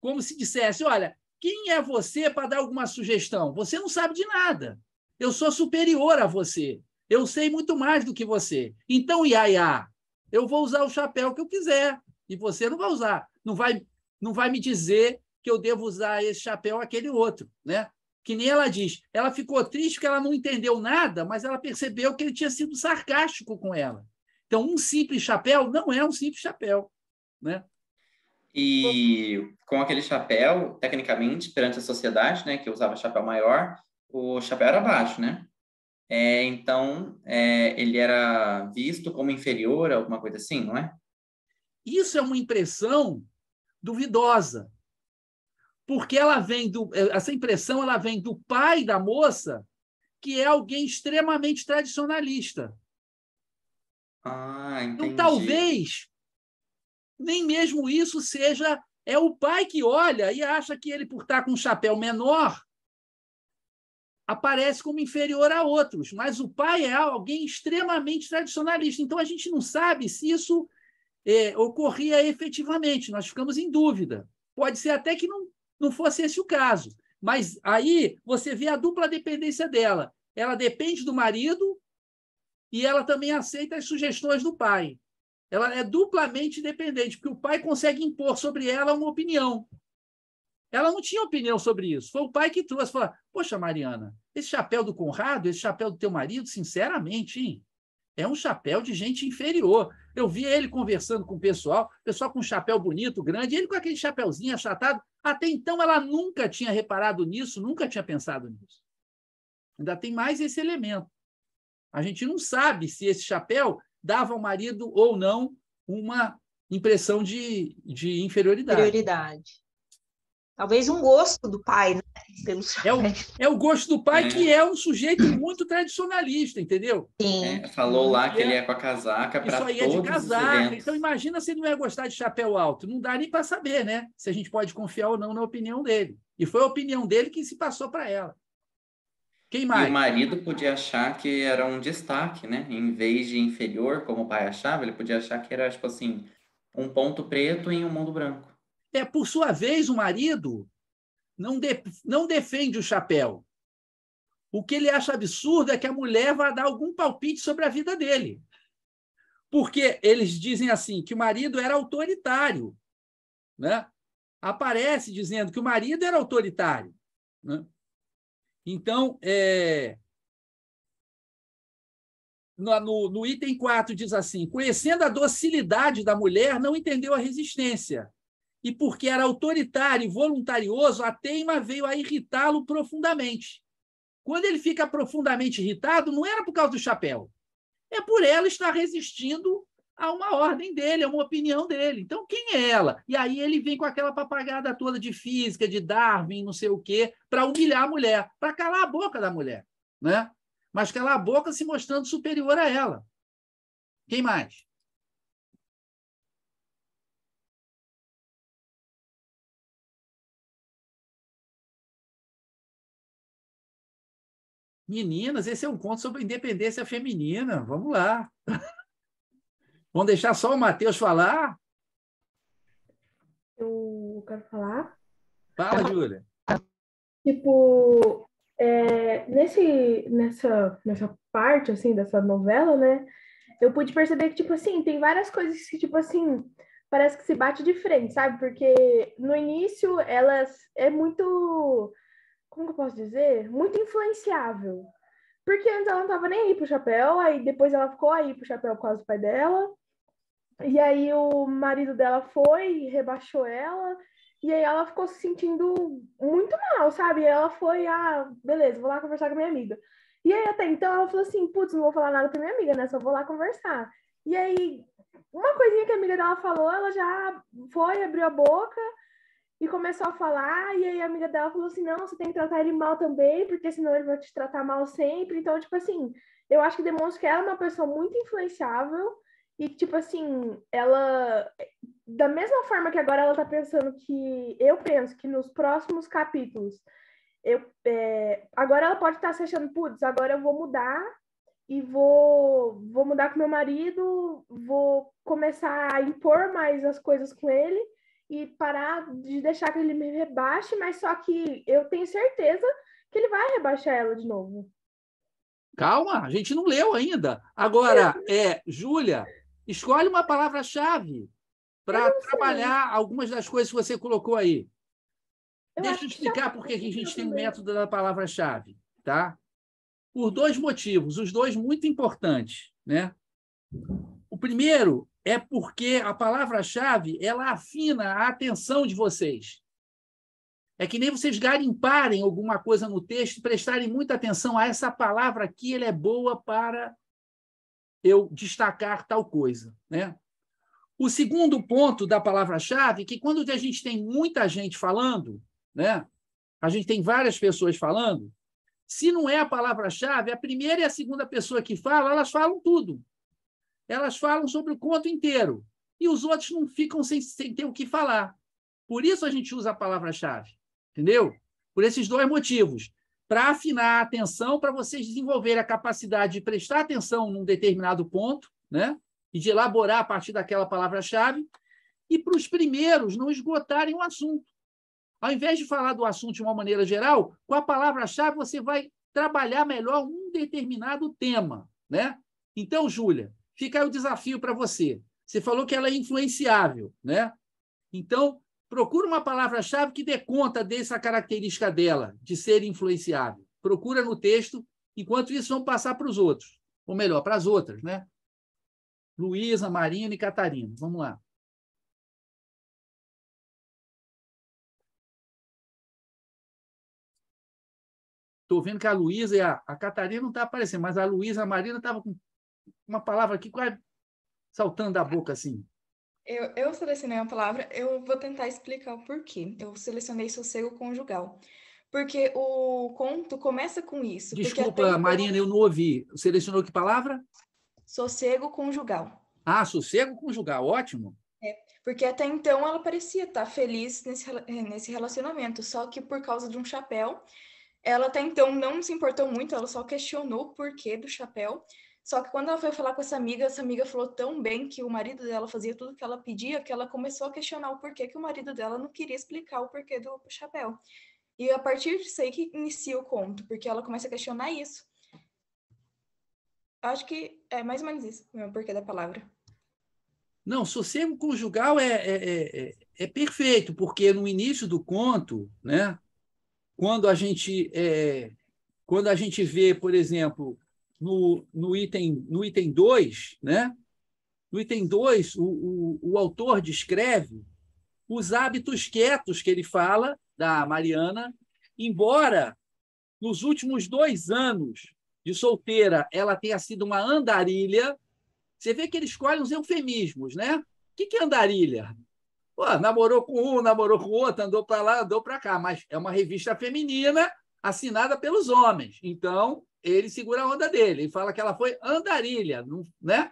Como se dissesse: olha, quem é você para dar alguma sugestão? Você não sabe de nada. Eu sou superior a você. Eu sei muito mais do que você. Então, Yaya, eu vou usar o chapéu que eu quiser e você não vai usar. Não vai, não vai me dizer que eu devo usar esse chapéu aquele outro, né? Que nem ela diz. Ela ficou triste porque ela não entendeu nada, mas ela percebeu que ele tinha sido sarcástico com ela. Então, um simples chapéu não é um simples chapéu, né? E com aquele chapéu, tecnicamente, perante a sociedade, né, que usava chapéu maior, o chapéu era baixo, né? É, então, é, ele era visto como inferior, alguma coisa assim, não é? Isso é uma impressão duvidosa, porque ela vem do, é, essa impressão ela vem do pai da moça, que é alguém extremamente tradicionalista. Ah, então, entendi. Então, talvez nem mesmo isso seja é o pai que olha e acha que ele por estar com um chapéu menor aparece como inferior a outros, mas o pai é alguém extremamente tradicionalista. Então a gente não sabe se isso é, ocorria efetivamente, nós ficamos em dúvida. Pode ser até que não, não fosse esse o caso, mas aí você vê a dupla dependência dela. Ela depende do marido e ela também aceita as sugestões do pai. Ela é duplamente dependente, porque o pai consegue impor sobre ela uma opinião ela não tinha opinião sobre isso. Foi o pai que trouxe. Falou: Poxa, Mariana, esse chapéu do Conrado, esse chapéu do teu marido, sinceramente, hein? É um chapéu de gente inferior. Eu vi ele conversando com o pessoal, pessoal com um chapéu bonito, grande, ele com aquele chapéuzinho achatado. Até então ela nunca tinha reparado nisso, nunca tinha pensado nisso. Ainda tem mais esse elemento. A gente não sabe se esse chapéu dava ao marido ou não uma impressão de, de inferioridade. Inferioridade talvez um gosto do pai, né? É o, é o gosto do pai é. que é um sujeito muito tradicionalista, entendeu? Sim. É, falou lá que é. ele é com a casaca para todos Isso aí é de casaca. Então imagina se ele não ia gostar de chapéu alto. Não dá nem para saber, né? Se a gente pode confiar ou não na opinião dele. E foi a opinião dele que se passou para ela. Quem mais? E o marido podia achar que era um destaque, né? Em vez de inferior, como o pai achava, ele podia achar que era, tipo assim, um ponto preto em um mundo branco. É, por sua vez, o marido não, de, não defende o chapéu. O que ele acha absurdo é que a mulher vá dar algum palpite sobre a vida dele. Porque eles dizem assim que o marido era autoritário, né? Aparece dizendo que o marido era autoritário, né? Então, é... no, no, no item 4 diz assim: conhecendo a docilidade da mulher, não entendeu a resistência e porque era autoritário e voluntarioso, a teima veio a irritá-lo profundamente. Quando ele fica profundamente irritado, não era por causa do chapéu, é por ela estar resistindo a uma ordem dele, a uma opinião dele. Então, quem é ela? E aí ele vem com aquela papagada toda de física, de Darwin, não sei o quê, para humilhar a mulher, para calar a boca da mulher, né? Mas calar a boca se mostrando superior a ela. Quem mais? Meninas, esse é um conto sobre independência feminina. Vamos lá. [LAUGHS] Vamos deixar só o Matheus falar? Eu quero falar. Fala, Júlia. Tipo, é, nesse, nessa, nessa parte, assim, dessa novela, né? Eu pude perceber que, tipo assim, tem várias coisas que, tipo assim, parece que se bate de frente, sabe? Porque no início elas é muito como que eu posso dizer? Muito influenciável. Porque antes ela não tava nem aí pro chapéu, aí depois ela ficou aí pro chapéu por causa do pai dela. E aí o marido dela foi, rebaixou ela, e aí ela ficou se sentindo muito mal, sabe? E ela foi, ah, beleza, vou lá conversar com a minha amiga. E aí até então ela falou assim, putz, não vou falar nada pra minha amiga, né? Só vou lá conversar. E aí, uma coisinha que a amiga dela falou, ela já foi, abriu a boca, e começou a falar, e aí a amiga dela falou assim: não, você tem que tratar ele mal também, porque senão ele vai te tratar mal sempre. Então, tipo assim, eu acho que demonstra que ela é uma pessoa muito influenciável e, tipo assim, ela. Da mesma forma que agora ela tá pensando que. Eu penso que nos próximos capítulos. Eu, é, agora ela pode estar tá se achando, putz, agora eu vou mudar e vou, vou mudar com meu marido, vou começar a impor mais as coisas com ele e parar de deixar que ele me rebaixe, mas só que eu tenho certeza que ele vai rebaixar ela de novo. Calma, a gente não leu ainda. Agora, é, Júlia, escolhe uma palavra-chave para trabalhar algumas das coisas que você colocou aí. Eu Deixa eu explicar por que a gente tem o método da palavra-chave, tá? Por dois motivos, os dois muito importantes, né? O primeiro é porque a palavra-chave ela afina a atenção de vocês. É que nem vocês garimparem alguma coisa no texto e prestarem muita atenção a essa palavra aqui, ela é boa para eu destacar tal coisa. Né? O segundo ponto da palavra-chave é que quando a gente tem muita gente falando, né? a gente tem várias pessoas falando, se não é a palavra-chave, a primeira e a segunda pessoa que fala, elas falam tudo. Elas falam sobre o conto inteiro e os outros não ficam sem, sem ter o que falar. Por isso a gente usa a palavra-chave, entendeu? Por esses dois motivos. Para afinar a atenção, para vocês desenvolverem a capacidade de prestar atenção num determinado ponto, né? E de elaborar a partir daquela palavra-chave, e para os primeiros não esgotarem o assunto. Ao invés de falar do assunto de uma maneira geral, com a palavra-chave você vai trabalhar melhor um determinado tema, né? Então, Júlia, fica aí o desafio para você. Você falou que ela é influenciável, né? Então, procura uma palavra-chave que dê conta dessa característica dela, de ser influenciável. Procura no texto, enquanto isso vão passar para os outros, ou melhor, para as outras, né? Luísa, Marina e Catarina. Vamos lá. Estou vendo que a Luísa e a, a Catarina não estão tá aparecendo, mas a Luísa e a Marina estavam com uma palavra aqui quase saltando da boca assim? Eu, eu selecionei uma palavra, eu vou tentar explicar o porquê. Eu selecionei sossego conjugal. Porque o conto começa com isso. Desculpa, até... Marina, eu não ouvi. Selecionou que palavra? Sossego conjugal. Ah, sossego conjugal, ótimo. É, porque até então ela parecia estar feliz nesse, nesse relacionamento, só que por causa de um chapéu, ela até então não se importou muito, ela só questionou o porquê do chapéu. Só que quando ela foi falar com essa amiga, essa amiga falou tão bem que o marido dela fazia tudo que ela pedia, que ela começou a questionar o porquê que o marido dela não queria explicar o porquê do chapéu. E a partir disso aí que inicia o conto, porque ela começa a questionar isso. Acho que é mais ou menos isso, o porquê da palavra. Não, sossego conjugal é, é, é, é, perfeito, porque no início do conto, né, quando a gente é, quando a gente vê, por exemplo, no, no, item, no item 2, né? no item 2, o, o, o, autor descreve os hábitos quietos que ele fala da Mariana, embora nos últimos dois anos de solteira ela tenha sido uma andarilha, você vê que ele escolhe uns eufemismos, né? O que, que é andarilha? Pô, namorou com um, namorou com outro, andou para lá, andou para cá, mas é uma revista feminina assinada pelos homens. Então, ele segura a onda dele e fala que ela foi andarilha, né?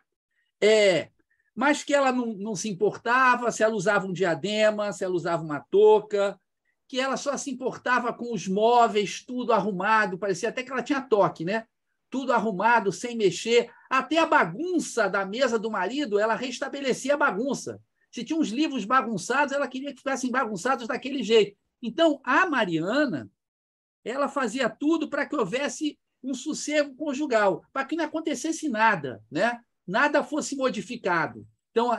É, mas que ela não, não se importava se ela usava um diadema, se ela usava uma touca, que ela só se importava com os móveis, tudo arrumado, parecia até que ela tinha toque, né? Tudo arrumado, sem mexer. Até a bagunça da mesa do marido, ela restabelecia a bagunça. Se tinha uns livros bagunçados, ela queria que ficassem bagunçados daquele jeito. Então, a Mariana, ela fazia tudo para que houvesse um sossego conjugal, para que não acontecesse nada, né? nada fosse modificado. Então,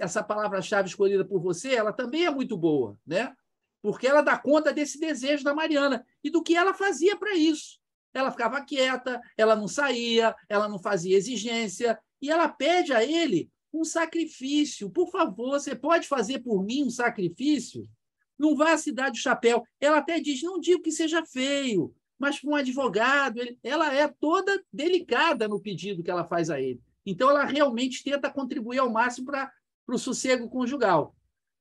essa palavra-chave escolhida por você, ela também é muito boa, né? porque ela dá conta desse desejo da Mariana e do que ela fazia para isso. Ela ficava quieta, ela não saía, ela não fazia exigência, e ela pede a ele um sacrifício. Por favor, você pode fazer por mim um sacrifício? Não vá à cidade do chapéu. Ela até diz: não digo que seja feio, mas com um advogado. Ele, ela é toda delicada no pedido que ela faz a ele. Então, ela realmente tenta contribuir ao máximo para o sossego conjugal.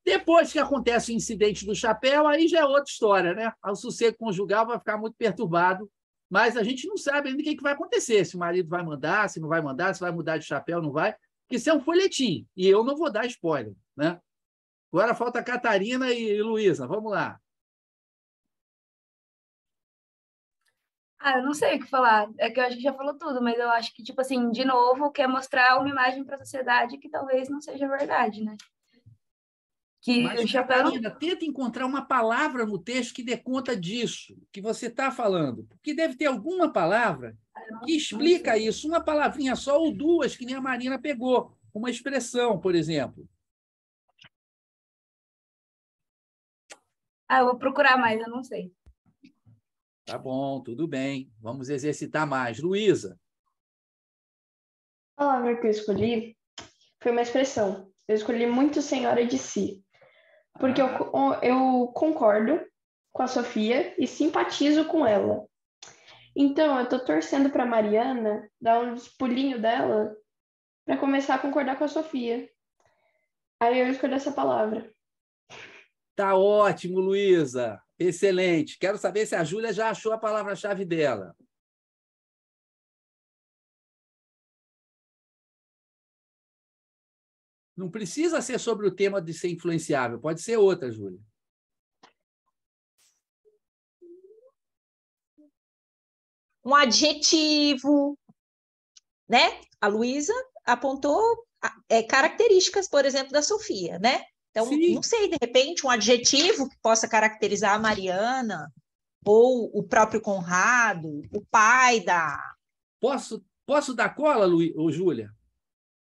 Depois que acontece o incidente do chapéu, aí já é outra história, né? O sossego conjugal vai ficar muito perturbado, mas a gente não sabe ainda o que, é que vai acontecer, se o marido vai mandar, se não vai mandar, se vai mudar de chapéu, não vai, porque isso é um folhetim, e eu não vou dar spoiler, né? Agora falta Catarina e Luísa, vamos lá. Ah, eu não sei o que falar. É que a gente já falou tudo, mas eu acho que, tipo assim, de novo, quer mostrar uma imagem para a sociedade que talvez não seja verdade, né? Que mas, o chapéu... Catarina, tenta encontrar uma palavra no texto que dê conta disso, que você está falando. Porque deve ter alguma palavra ah, que explica isso. Uma palavrinha só ou duas, que nem a Marina pegou. Uma expressão, por exemplo. Ah, eu vou procurar mais, eu não sei. Tá bom, tudo bem. Vamos exercitar mais. Luísa. A palavra que eu escolhi foi uma expressão. Eu escolhi muito senhora de si. Porque eu, ah. eu concordo com a Sofia e simpatizo com ela. Então, eu tô torcendo para Mariana dar uns pulinhos dela para começar a concordar com a Sofia. Aí eu escolhi essa palavra. Tá ótimo, Luísa. Excelente. Quero saber se a Júlia já achou a palavra-chave dela. Não precisa ser sobre o tema de ser influenciável, pode ser outra, Júlia. Um adjetivo, né? A Luísa apontou é, características, por exemplo, da Sofia, né? Então, Sim. não sei, de repente, um adjetivo que possa caracterizar a Mariana, ou o próprio Conrado, o pai da. Posso, posso dar cola, Lu... ou Júlia?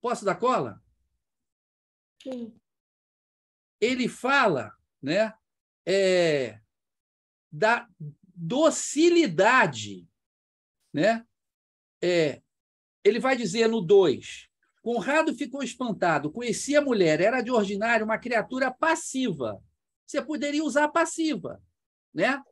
Posso dar cola? Sim. Ele fala, né? É, da docilidade, né? É, ele vai dizer no 2 Conrado ficou espantado. Conhecia a mulher, era de ordinário uma criatura passiva. Você poderia usar passiva, né?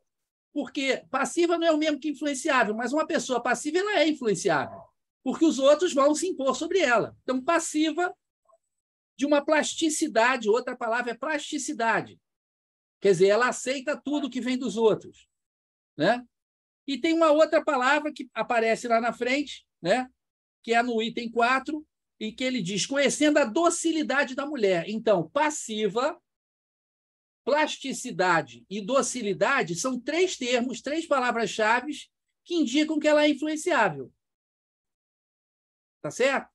Porque passiva não é o mesmo que influenciável, mas uma pessoa passiva ela é influenciável, porque os outros vão se impor sobre ela. Então, passiva de uma plasticidade, outra palavra é plasticidade. Quer dizer, ela aceita tudo que vem dos outros, né? E tem uma outra palavra que aparece lá na frente, né? Que é no item 4, em que ele diz: conhecendo a docilidade da mulher. Então, passiva, plasticidade e docilidade são três termos, três palavras-chave que indicam que ela é influenciável. Tá certo?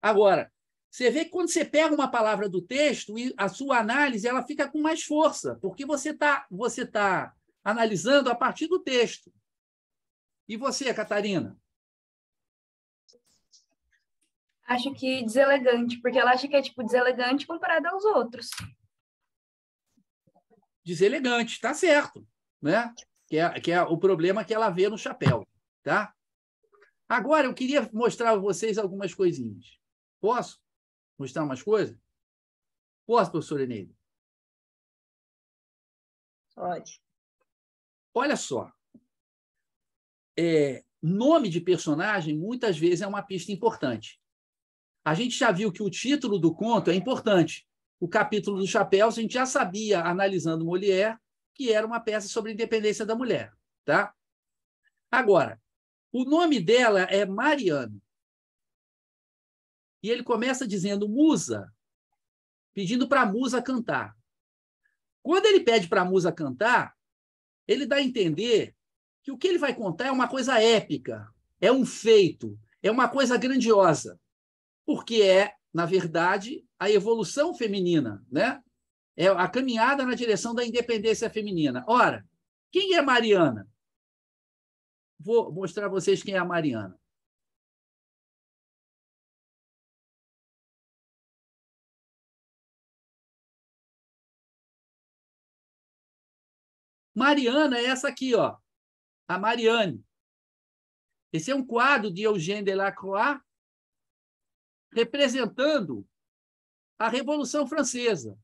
Agora, você vê que quando você pega uma palavra do texto e a sua análise ela fica com mais força, porque você está você tá analisando a partir do texto. E você, Catarina? acho que deselegante, porque ela acha que é tipo deselegante comparado aos outros. Deselegante, tá certo, né? Que é, que é o problema que ela vê no chapéu, tá? Agora eu queria mostrar a vocês algumas coisinhas. Posso mostrar umas coisas? Posso, professor Eneida? Pode. Olha só. É, nome de personagem muitas vezes é uma pista importante. A gente já viu que o título do conto é importante. O capítulo do chapéus, a gente já sabia, analisando Molière, que era uma peça sobre a independência da mulher. Tá? Agora, o nome dela é Mariana. E ele começa dizendo musa, pedindo para a musa cantar. Quando ele pede para a musa cantar, ele dá a entender que o que ele vai contar é uma coisa épica, é um feito, é uma coisa grandiosa porque é, na verdade, a evolução feminina, né? É a caminhada na direção da independência feminina. Ora, quem é Mariana? Vou mostrar a vocês quem é a Mariana. Mariana é essa aqui, ó, a Mariane. Esse é um quadro de Eugène Delacroix, representando a Revolução Francesa.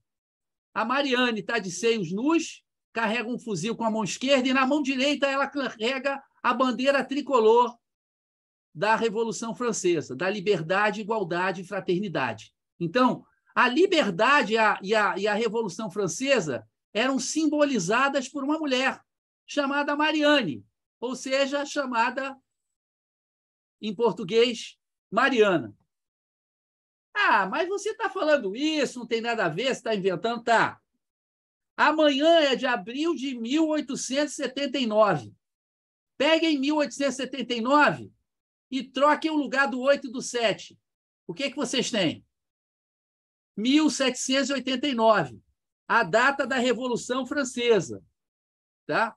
A Marianne está de seios nus, carrega um fuzil com a mão esquerda e na mão direita ela carrega a bandeira tricolor da Revolução Francesa, da liberdade, igualdade e fraternidade. Então, a liberdade e a, e a, e a Revolução Francesa eram simbolizadas por uma mulher chamada Marianne, ou seja, chamada em português Mariana. Ah, mas você está falando isso, não tem nada a ver, você está inventando, tá. Amanhã é de abril de 1879. Peguem 1879 e troquem o lugar do 8 e do 7. O que, é que vocês têm? 1789, a data da Revolução Francesa. Tá?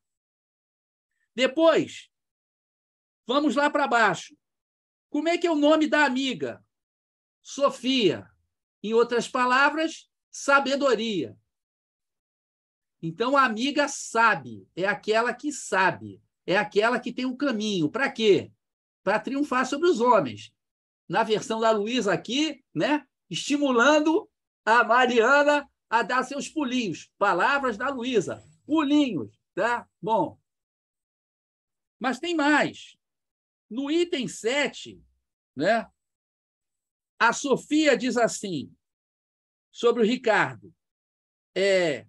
Depois, vamos lá para baixo. Como é que é o nome da amiga? Sofia. Em outras palavras, sabedoria. Então, a amiga sabe, é aquela que sabe, é aquela que tem o um caminho. Para quê? Para triunfar sobre os homens. Na versão da Luísa aqui, né? estimulando a Mariana a dar seus pulinhos. Palavras da Luísa. Pulinhos, tá? Bom. Mas tem mais. No item 7, né? A Sofia diz assim sobre o Ricardo. É,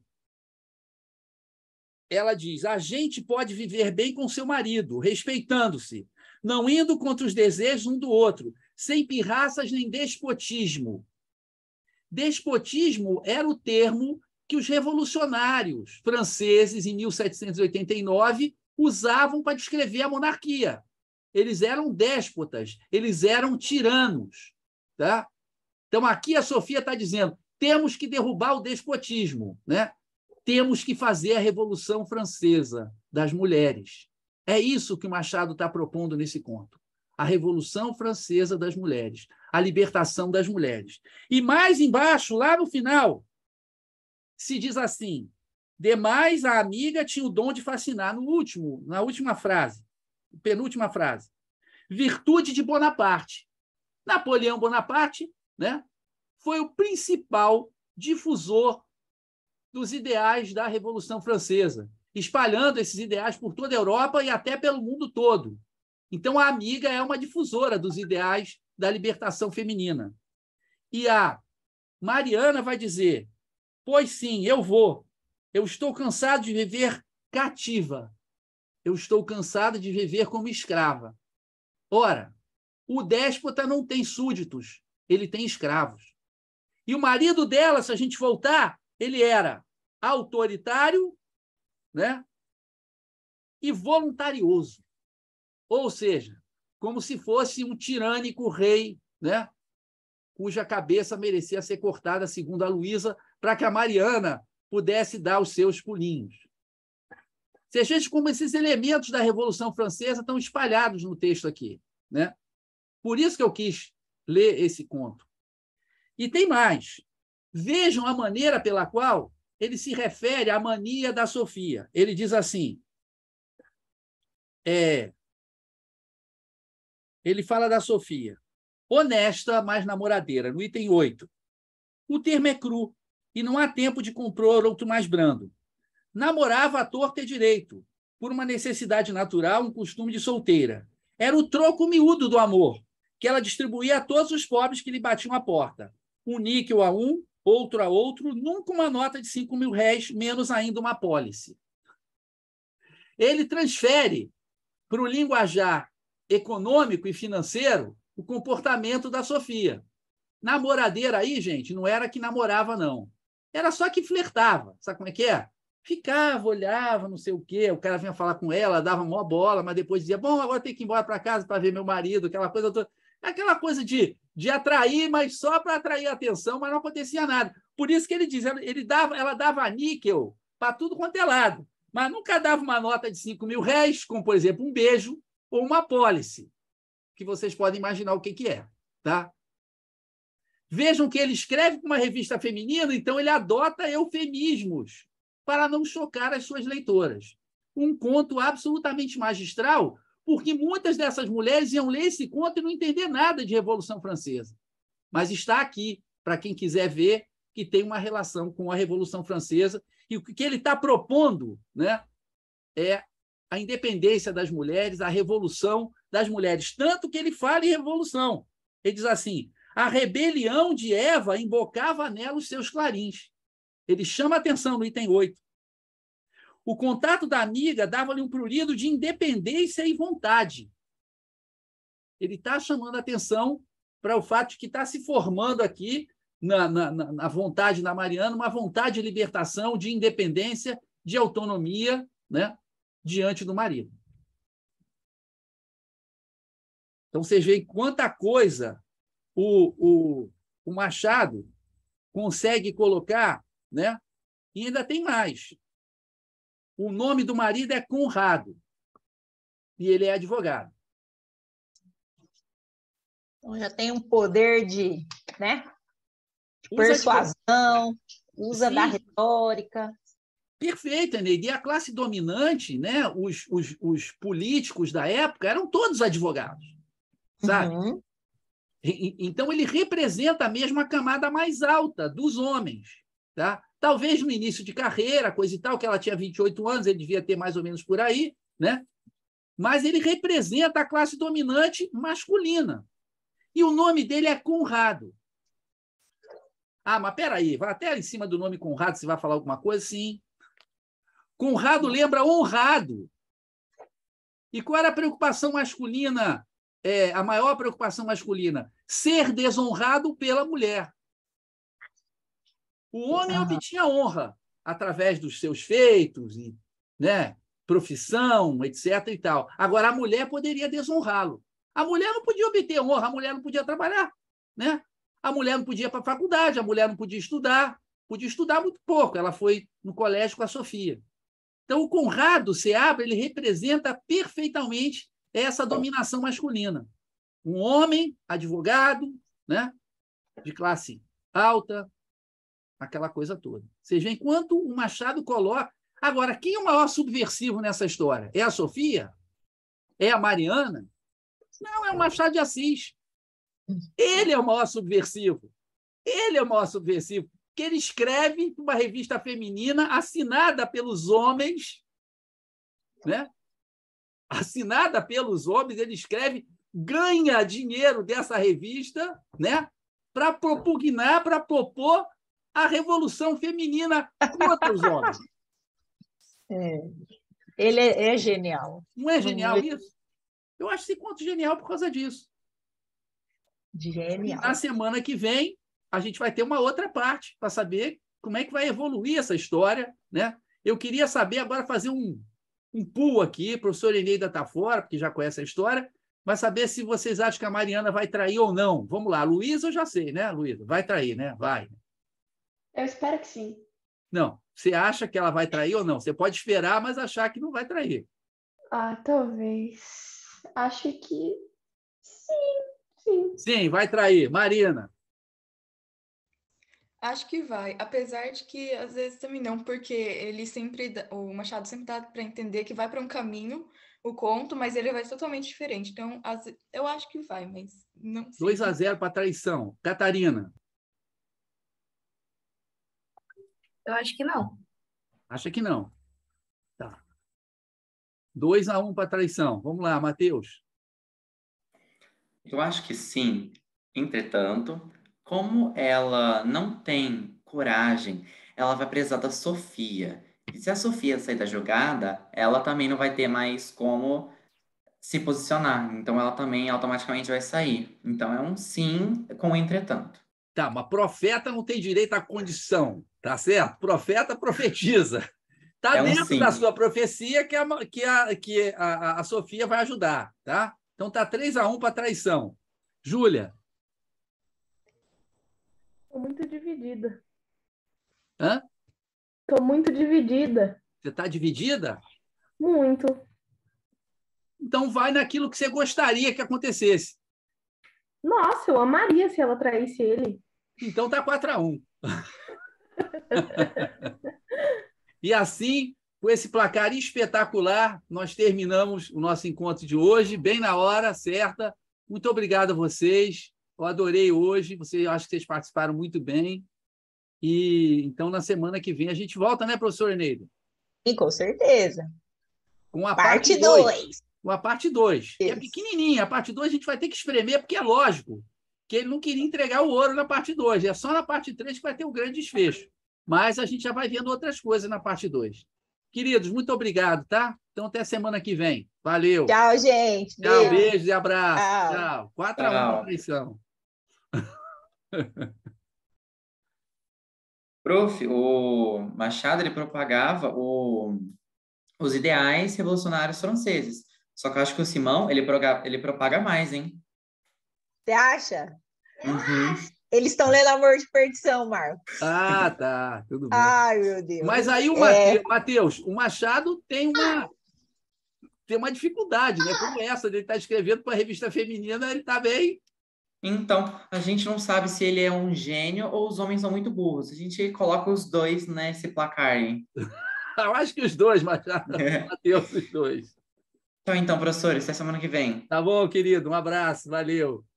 ela diz: a gente pode viver bem com seu marido, respeitando-se, não indo contra os desejos um do outro, sem pirraças nem despotismo. Despotismo era o termo que os revolucionários franceses, em 1789, usavam para descrever a monarquia. Eles eram déspotas, eles eram tiranos. Tá? Então, aqui a Sofia está dizendo: temos que derrubar o despotismo, né? temos que fazer a Revolução Francesa das mulheres. É isso que o Machado está propondo nesse conto. A Revolução Francesa das mulheres, a libertação das mulheres. E mais embaixo, lá no final, se diz assim: demais, a amiga tinha o dom de fascinar. No último, na última frase, penúltima frase. Virtude de Bonaparte. Napoleão Bonaparte né, foi o principal difusor dos ideais da Revolução Francesa, espalhando esses ideais por toda a Europa e até pelo mundo todo. Então, a Amiga é uma difusora dos ideais da libertação feminina. E a Mariana vai dizer: Pois sim, eu vou. Eu estou cansado de viver cativa. Eu estou cansada de viver como escrava. Ora, o déspota não tem súditos, ele tem escravos. E o marido dela, se a gente voltar, ele era autoritário né? e voluntarioso. Ou seja, como se fosse um tirânico rei, né? cuja cabeça merecia ser cortada, segundo a Luísa, para que a Mariana pudesse dar os seus pulinhos. Se a gente como esses elementos da Revolução Francesa estão espalhados no texto aqui, né? Por isso que eu quis ler esse conto. E tem mais. Vejam a maneira pela qual ele se refere à mania da Sofia. Ele diz assim: é, ele fala da Sofia, honesta, mas namoradeira, no item 8. O termo é cru e não há tempo de comprar outro mais brando. Namorava a torta e direito, por uma necessidade natural, um costume de solteira. Era o troco miúdo do amor, que ela distribuía a todos os pobres que lhe batiam a porta, um níquel a um, outro a outro, nunca uma nota de 5 mil réis, menos ainda uma pólice. Ele transfere para o linguajar econômico e financeiro o comportamento da Sofia. Namoradeira aí, gente, não era que namorava, não. Era só que flertava. Sabe como é que é? Ficava, olhava, não sei o quê. O cara vinha falar com ela, dava mó bola, mas depois dizia: Bom, agora tem que ir embora para casa para ver meu marido, aquela coisa toda. Aquela coisa de, de atrair, mas só para atrair atenção, mas não acontecia nada. Por isso que ele diz, ele dava, ela dava níquel para tudo quanto é lado, mas nunca dava uma nota de 5 mil réis, como, por exemplo, um beijo ou uma pólice, que vocês podem imaginar o que, que é. Tá? Vejam que ele escreve para uma revista feminina, então ele adota eufemismos para não chocar as suas leitoras. Um conto absolutamente magistral, porque muitas dessas mulheres iam ler esse conto e não entender nada de Revolução Francesa. Mas está aqui, para quem quiser ver, que tem uma relação com a Revolução Francesa, e o que ele está propondo né, é a independência das mulheres, a revolução das mulheres. Tanto que ele fala em revolução. Ele diz assim: a rebelião de Eva embocava nela os seus clarins. Ele chama atenção no item 8. O contato da amiga dava-lhe um prurido de independência e vontade. Ele está chamando a atenção para o fato de que está se formando aqui, na, na, na vontade da Mariana, uma vontade de libertação, de independência, de autonomia né, diante do marido. Então, vocês veem quanta coisa o, o, o Machado consegue colocar, né? E ainda tem mais. O nome do marido é Conrado. E ele é advogado. Então já tem um poder de, né? De persuasão, usa Sim. da retórica. Perfeito, Eneide. E a classe dominante, né? Os, os, os, políticos da época eram todos advogados, sabe? Uhum. então ele representa mesmo a camada mais alta dos homens, tá? Talvez no início de carreira, coisa e tal, que ela tinha 28 anos, ele devia ter mais ou menos por aí, né? Mas ele representa a classe dominante masculina. E o nome dele é Conrado. Ah, mas peraí, vai até em cima do nome Conrado, se vai falar alguma coisa, sim. Conrado lembra honrado. E qual era a preocupação masculina, é, a maior preocupação masculina? Ser desonrado pela mulher. O homem é uhum. obtinha honra através dos seus feitos e, né, profissão, etc e tal. Agora a mulher poderia desonrá-lo. A mulher não podia obter honra, a mulher não podia trabalhar, né? A mulher não podia ir para a faculdade, a mulher não podia estudar, podia estudar muito pouco. Ela foi no colégio com a Sofia. Então o Conrado Seabra, ele representa perfeitamente essa dominação masculina. Um homem advogado, né? De classe alta, aquela coisa toda. Vocês veem enquanto o Machado coloca. Agora, quem é o maior subversivo nessa história? É a Sofia? É a Mariana? Não, é o Machado de Assis. Ele é o maior subversivo. Ele é o maior subversivo. Que ele escreve uma revista feminina assinada pelos homens, né? Assinada pelos homens, ele escreve, ganha dinheiro dessa revista, né? Para propugnar, para propor a revolução feminina contra os homens. É. Ele é, é, genial. Não é genial Ele... isso? Eu acho esse conto genial por causa disso. Genial. Na semana que vem, a gente vai ter uma outra parte para saber como é que vai evoluir essa história. Né? Eu queria saber agora fazer um, um pull aqui, o professor Eneida está fora, porque já conhece a história, mas saber se vocês acham que a Mariana vai trair ou não. Vamos lá, Luísa eu já sei, né, Luísa? Vai trair, né? Vai. Eu espero que sim. Não. Você acha que ela vai trair ou não? Você pode esperar, mas achar que não vai trair. Ah, talvez. Acho que sim, sim. Sim, vai trair. Marina. Acho que vai, apesar de que às vezes também não, porque ele sempre, o Machado sempre dá para entender que vai para um caminho o conto, mas ele vai totalmente diferente. Então, as, eu acho que vai, mas não sei. 2 a 0 para traição. Catarina. Eu acho que não. Acha que não? Tá. 2 a 1 um para traição. Vamos lá, Matheus. Eu acho que sim. Entretanto, como ela não tem coragem, ela vai precisar da Sofia. E se a Sofia sair da jogada, ela também não vai ter mais como se posicionar. Então ela também automaticamente vai sair. Então é um sim com entretanto. Tá, mas profeta não tem direito à condição, tá certo? Profeta profetiza. Tá é dentro da sua profecia que a, que a, que a, a Sofia vai ajudar, tá? Então tá 3 a 1 para traição. Júlia. Estou muito dividida. Hã? Estou muito dividida. Você está dividida? Muito. Então vai naquilo que você gostaria que acontecesse. Nossa, eu amaria se ela traísse ele. Então tá 4 a 1 E assim, com esse placar espetacular, nós terminamos o nosso encontro de hoje, bem na hora certa. Muito obrigado a vocês. Eu adorei hoje. Vocês, eu acho que vocês participaram muito bem. E então, na semana que vem, a gente volta, né, professor Neide? E com certeza. Com a parte 2 a parte 2. é pequenininha. A parte 2 a gente vai ter que espremer, porque é lógico que ele não queria entregar o ouro na parte 2. É só na parte 3 que vai ter o grande desfecho. Mas a gente já vai vendo outras coisas na parte 2. Queridos, muito obrigado, tá? Então, até semana que vem. Valeu. Tchau, gente. Tchau, Deus. beijos e abraço. Tchau. 4 a 1 a [LAUGHS] Prof, o Machado ele propagava o, os ideais revolucionários franceses. Só que eu acho que o Simão, ele, proga, ele propaga mais, hein? Você acha? Uhum. Eles estão lendo Amor de Perdição, Marcos. Ah, tá. Tudo bem. Ai, meu Deus. Mas aí o é... Matheus, o Machado tem uma, tem uma dificuldade, né? Como essa, ele estar tá escrevendo para a revista feminina, ele está bem. Então, a gente não sabe se ele é um gênio ou os homens são muito burros. A gente coloca os dois nesse placar, hein? [LAUGHS] eu acho que os dois, Machado. É. Matheus, os dois. Tchau então, professor. Até semana que vem. Tá bom, querido. Um abraço. Valeu.